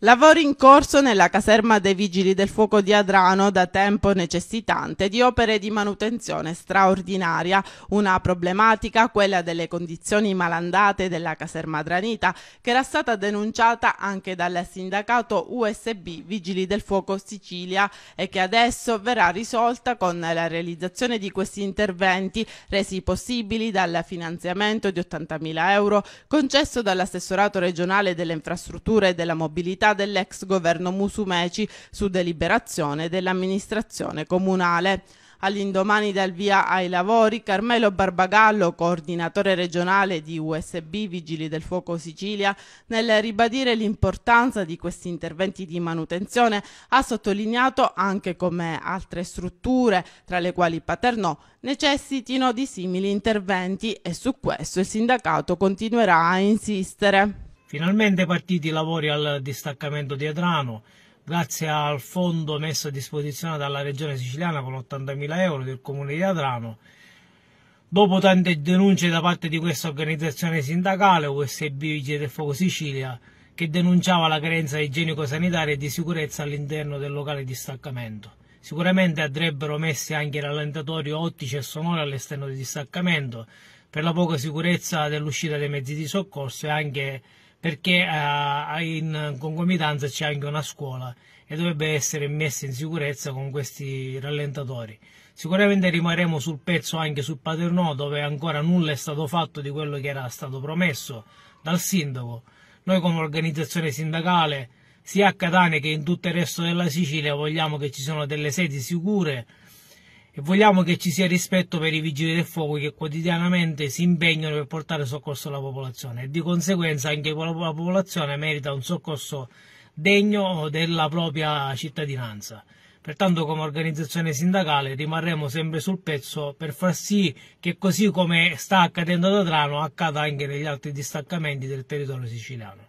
Lavori in corso nella caserma dei Vigili del Fuoco di Adrano, da tempo necessitante di opere di manutenzione straordinaria, una problematica, quella delle condizioni malandate della caserma adranita, che era stata denunciata anche dal sindacato USB Vigili del Fuoco Sicilia e che adesso verrà risolta con la realizzazione di questi interventi resi possibili dal finanziamento di 80.000 euro concesso dall'assessorato regionale delle infrastrutture e della mobilità attività dell'ex governo Musumeci su deliberazione dell'amministrazione comunale. All'indomani dal via ai lavori, Carmelo Barbagallo, coordinatore regionale di USB Vigili del Fuoco Sicilia, nel ribadire l'importanza di questi interventi di manutenzione, ha sottolineato anche come altre strutture, tra le quali Paternò, necessitino di simili interventi e su questo il sindacato continuerà a insistere. Finalmente partiti i lavori al distaccamento di Adrano, grazie al fondo messo a disposizione dalla Regione Siciliana con 80.000 euro del Comune di Adrano. Dopo tante denunce da parte di questa organizzazione sindacale, USB Vigili del Fuoco Sicilia, che denunciava la carenza igienico-sanitaria e di sicurezza all'interno del locale di staccamento. Sicuramente andrebbero messi anche rallentatori ottici e sonori all'esterno del distaccamento per la poca sicurezza dell'uscita dei mezzi di soccorso e anche perché eh, in concomitanza c'è anche una scuola e dovrebbe essere messa in sicurezza con questi rallentatori. Sicuramente rimarremo sul pezzo anche su Paternò dove ancora nulla è stato fatto di quello che era stato promesso dal sindaco. Noi come organizzazione sindacale sia a Catania che in tutto il resto della Sicilia vogliamo che ci siano delle sedi sicure e vogliamo che ci sia rispetto per i vigili del fuoco che quotidianamente si impegnano per portare soccorso alla popolazione e di conseguenza anche la popolazione merita un soccorso degno della propria cittadinanza. Pertanto come organizzazione sindacale rimarremo sempre sul pezzo per far sì che così come sta accadendo ad Adrano accada anche negli altri distaccamenti del territorio siciliano.